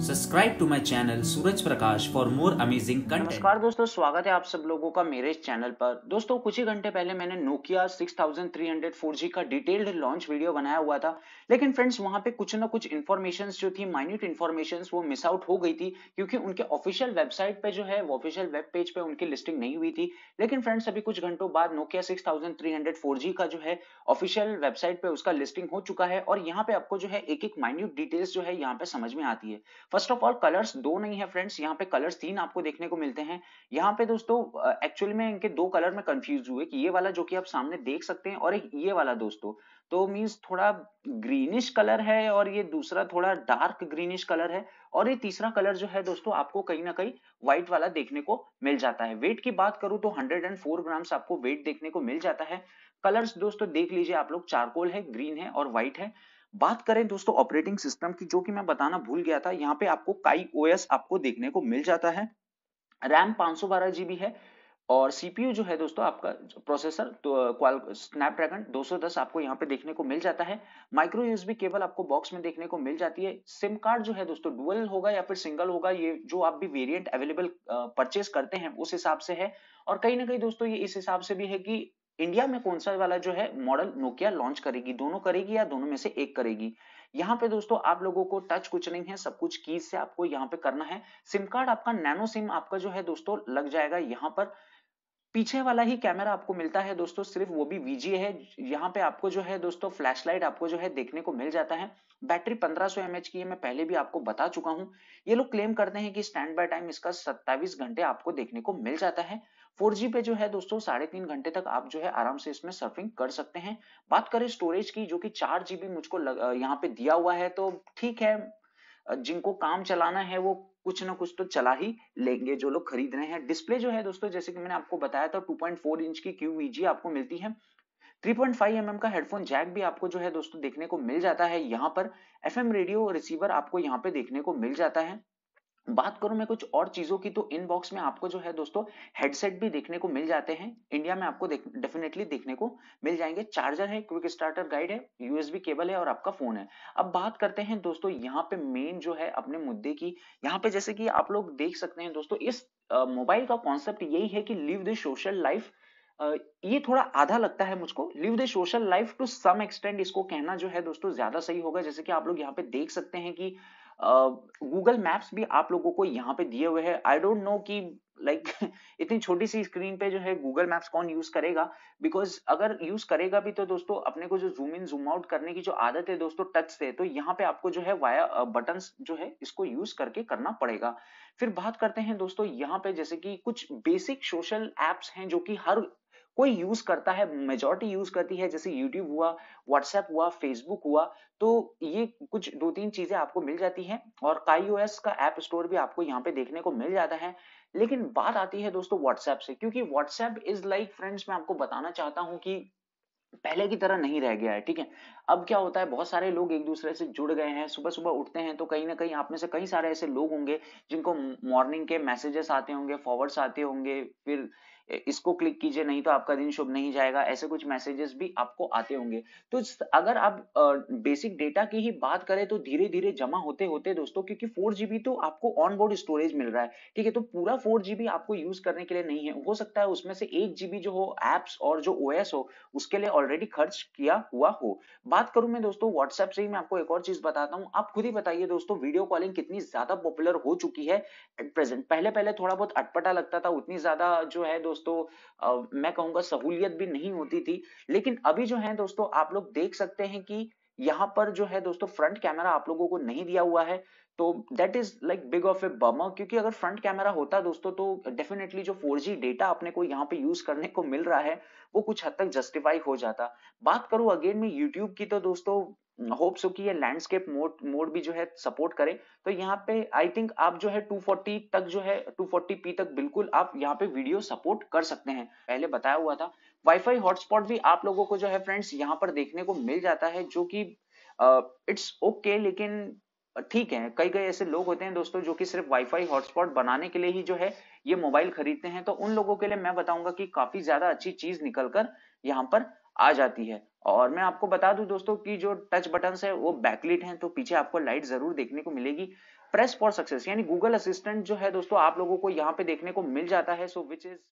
subscribe to my channel Suraj Prakash for more amazing content नमस्कार दोस्तों स्वागत है आप सब लोगों का मेरे चैनल पर दोस्तों कुछ ही घंटे पहले मैंने नोकिया 6300 4G का डिटेल्ड लॉन्च वीडियो बनाया हुआ था लेकिन फ्रेंड्स वहां पे कुछ ना कुछ इन्फॉर्मेशन जो थी माइन्यूट इन्फॉर्मेशन वो मिस आउट हो गई थी क्योंकि उनके ऑफिशियल वेबसाइट पे जो है वो ऑफिशियल वेब पेज पे उनकी लिस्टिंग नहीं हुई थी लेकिन फ्रेंड्स अभी कुछ घंटों बाद नोकिया सिक्स थाउजेंड का जो है ऑफिशियल वेबसाइट पे उसका लिस्टिंग हो चुका है और यहाँ पे आपको जो है एक एक माइन्यूट डिटेल्स जो है यहाँ पे समझ में आती है फर्स्ट ऑफ ऑल कलर्स दो नहीं है फ्रेंड्स यहाँ पे कलर्स तीन आपको देखने को मिलते हैं यहाँ पे दोस्तों एक्चुअली में इनके दो कलर में कंफ्यूज हुए कि ये वाला जो कि आप सामने देख सकते हैं और एक ये वाला दोस्तों तो मीन्स थोड़ा ग्रीनिश कलर है और ये दूसरा थोड़ा डार्क ग्रीनिश कलर है और ये तीसरा कलर जो है दोस्तों आपको कहीं ना कहीं व्हाइट वाला देखने को मिल जाता है वेट की बात करूं तो 104 ग्राम्स आपको वेट देखने को मिल जाता है कलर्स दोस्तों देख लीजिए आप लोग चारकोल है ग्रीन है और व्हाइट है बात करें दोस्तों ऑपरेटिंग सिस्टम की जो कि मैं बताना भूल गया था यहाँ पे आपको काई ओएस आपको देखने को मिल जाता है रैम 512 जीबी है और सीपीयू जो है दोस्तों आपका प्रोसेसर तो क्वाल स्नैपड्रैगन 210 आपको यहाँ पे देखने को मिल जाता है माइक्रो यूएसबी केबल आपको बॉक्स में देखने को मिल जाती है सिम कार्ड जो है दोस्तों डुअल होगा या फिर सिंगल होगा ये जो आप भी वेरिएंट अवेलेबल परचेस करते हैं उस हिसाब से है और कहीं ना कहीं दोस्तों ये इस हिसाब से भी है कि इंडिया में कौन सा वाला जो है मॉडल नोकिया लॉन्च करेगी दोनों करेगी या दोनों में से एक करेगी यहाँ पे दोस्तों आप लोगों को टच कुछ नहीं है सब कुछ कीज से आपको यहाँ पे करना है सिम कार्ड आपका नैनो सिम आपका जो है दोस्तों लग जाएगा यहाँ पर पीछे वाला ही कैमरा आपको मिलता है दोस्तों सिर्फ वो भी वीजीए है यहाँ पे आपको जो है दोस्तों फ्लैशलाइट आपको जो है देखने को मिल जाता है बैटरी 1500 सौ की है मैं पहले भी आपको बता चुका हूँ ये लोग क्लेम करते हैं कि स्टैंड बाय टाइम इसका 27 घंटे आपको देखने को मिल जाता है फोर पे जो है दोस्तों साढ़े तीन घंटे तक आप जो है आराम से इसमें सर्फिंग कर सकते हैं बात करें स्टोरेज की जो कि चार जीबी मुझको लग, यहाँ पे दिया हुआ है तो ठीक है जिनको काम चलाना है वो कुछ ना कुछ तो चला ही लेंगे जो लोग खरीद रहे हैं डिस्प्ले जो है दोस्तों जैसे कि मैंने आपको बताया था 2.4 इंच की क्यू आपको मिलती है 3.5 mm का हेडफोन जैक भी आपको जो है दोस्तों देखने को मिल जाता है यहाँ पर एफ रेडियो रिसीवर आपको यहाँ पे देखने को मिल जाता है बात करूं मैं कुछ और चीजों की तो इनबॉक्स में आपको जो है दोस्तों हेडसेट भी देखने को मिल जाते हैं इंडिया में आपको डेफिनेटली देखने को मिल जाएंगे चार्जर है क्विक स्टार्टर गाइड है यूएसबी केबल है और आपका फोन है अब बात करते हैं दोस्तों यहाँ पे मेन जो है अपने मुद्दे की यहाँ पे जैसे कि आप लोग देख सकते हैं दोस्तों इस मोबाइल का कॉन्सेप्ट यही है कि लिव द सोशल लाइफ ये थोड़ा आधा लगता है मुझको live the social life to some extend इसको कहना जो है दोस्तों ज्यादा सही होगा जैसे कि आप लोग यहाँ पे देख सकते हैं कि गूगल मैप्स भी आप लोगों को यहाँ पे दिए हुए हैं आई डोंट नो कि लाइक like, इतनी छोटी सी स्क्रीन पे जो है गूगल मैप्स कौन यूज करेगा बिकॉज अगर यूज करेगा भी तो दोस्तों अपने को जो जूम इन जूम आउट करने की जो आदत है दोस्तों टच से तो यहाँ पे आपको जो है वाया बटन जो है इसको यूज करके करना पड़ेगा फिर बात करते हैं दोस्तों यहाँ पे जैसे कि कुछ बेसिक सोशल एप्स हैं जो कि हर कोई यूज करता है मेजोरिटी यूज करती है जैसे यूट्यूब हुआ व्हाट्सएप हुआ फेसबुक हुआ तो ये कुछ दो तीन चीजें आपको मिल जाती हैं और काईओएस का ऐप स्टोर भी आपको यहाँ पे देखने को मिल जाता है लेकिन बात आती है दोस्तों व्हाट्सएप से क्योंकि व्हाट्सएप इज लाइक फ्रेंड्स मैं आपको बताना चाहता हूँ कि पहले की तरह नहीं रह गया है ठीक है अब क्या होता है बहुत सारे लोग एक दूसरे से जुड़ गए हैं सुबह सुबह उठते हैं तो कहीं ना कहीं आप में से कई सारे ऐसे लोग होंगे जिनको मॉर्निंग के मैसेजेस आते होंगे फॉरवर्ड्स आते होंगे फिर इसको क्लिक कीजिए नहीं तो आपका दिन शुभ नहीं जाएगा ऐसे कुछ मैसेजेस भी आपको आते होंगे तो अगर आप बेसिक डेटा की ही बात करें तो धीरे धीरे जमा होते होते दोस्तों क्योंकि फोर जीबी तो आपको ऑन बोर्ड स्टोरेज मिल रहा है ठीक है तो पूरा फोर जीबी आपको यूज करने के लिए नहीं है हो सकता है उसमें से एक जीबी जो हो एप्स और जो ओएस हो उसके लिए ऑलरेडी खर्च किया हुआ हो बात करूं मैं दोस्तों व्हाट्सएप से ही मैं आपको एक और चीज बताता हूँ आप खुद ही बताइए दोस्तों वीडियो कॉलिंग कितनी ज्यादा पॉपुलर हो चुकी है एट प्रेजेंट पहले पहले थोड़ा बहुत अटपटा लगता था उतनी ज्यादा जो है दोस्तों मैं कहूंगा सहूलियत भी नहीं होती थी लेकिन अभी जो है दोस्तों आप लोग देख सकते हैं कि यहाँ पर जो है दोस्तों फ्रंट कैमरा आप लोगों को नहीं दिया हुआ है तो that is like big of a bummer क्योंकि अगर फ्रंट कैमरा होता दोस्तों तो डेफिनेटली जो 4G डेटा अपने को यहाँ पे यूज करने को मिल रहा है वो कुछ हद तक जस्टिफाई हो जाता बात करूं अगेन में YouTube की तो दोस्तों होप सो कि ये लैंडस्केप मोड मोड भी जो है सपोर्ट करे तो यहाँ पे आई थिंक आप जो है 240 तक जो है 240p तक बिल्कुल आप यहाँ पे वीडियो सपोर्ट कर सकते हैं पहले बताया हुआ था वाईफाई हॉटस्पॉट भी आप लोगों को जो है फ्रेंड्स यहाँ पर देखने को मिल जाता है जो कि इट्स ओके लेकिन ठीक है कई कई ऐसे लोग होते हैं दोस्तों जो कि सिर्फ वाईफाई हॉटस्पॉट बनाने के लिए ही जो है ये मोबाइल खरीदते हैं तो उन लोगों के लिए मैं बताऊंगा कि काफी ज्यादा अच्छी चीज निकल कर यहाँ पर आ जाती है और मैं आपको बता दूं दोस्तों कि जो टच बटन है वो बैकलिट हैं तो पीछे आपको लाइट जरूर देखने को मिलेगी प्रेस फॉर सक्सेस यानी गूगल असिस्टेंट जो है दोस्तों आप लोगों को यहाँ पे देखने को मिल जाता है सो विच इज